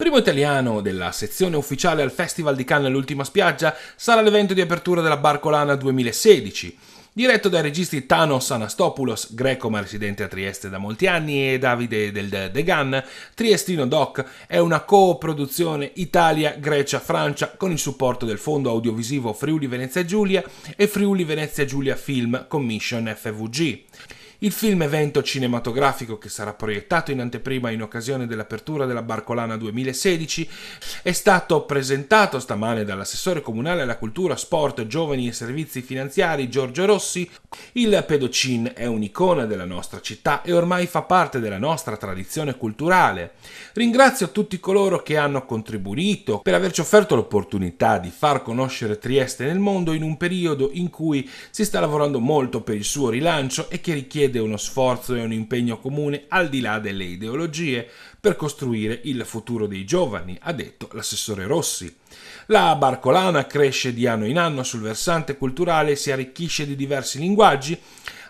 Primo italiano della sezione ufficiale al Festival di Cannes L'ultima spiaggia sarà l'evento di apertura della Barcolana 2016 diretto dai registi Thanos Anastopoulos, greco ma residente a Trieste da molti anni, e Davide del De Gan, Triestino Doc, è una coproduzione Italia, Grecia, Francia con il supporto del fondo audiovisivo Friuli Venezia Giulia e Friuli Venezia Giulia Film Commission FVG. Il film evento cinematografico che sarà proiettato in anteprima in occasione dell'apertura della Barcolana 2016 è stato presentato stamane dall'assessore comunale alla cultura, sport, giovani e servizi finanziari Giorgio Rossi. Il Pedocin è un'icona della nostra città e ormai fa parte della nostra tradizione culturale. Ringrazio tutti coloro che hanno contribuito per averci offerto l'opportunità di far conoscere Trieste nel mondo in un periodo in cui si sta lavorando molto per il suo rilancio e che richiede richiede uno sforzo e un impegno comune al di là delle ideologie per costruire il futuro dei giovani, ha detto l'assessore Rossi. La Barcolana cresce di anno in anno sul versante culturale e si arricchisce di diversi linguaggi,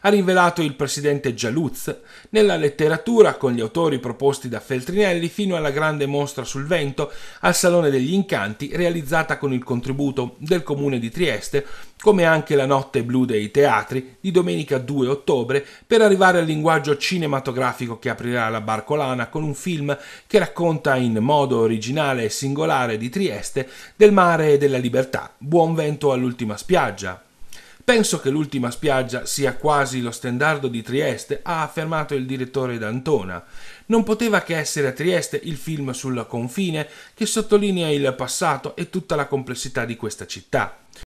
ha rivelato il presidente Gialuz, nella letteratura con gli autori proposti da Feltrinelli fino alla grande mostra sul vento al Salone degli Incanti realizzata con il contributo del comune di Trieste, come anche la notte blu dei teatri di domenica 2 ottobre per arrivare al linguaggio cinematografico che aprirà la Barcolana con un film che racconta in modo originale e singolare di Trieste del mare e della libertà. Buon vento all'ultima spiaggia. Penso che l'ultima spiaggia sia quasi lo stendardo di Trieste, ha affermato il direttore D'Antona. Non poteva che essere a Trieste il film sul confine che sottolinea il passato e tutta la complessità di questa città.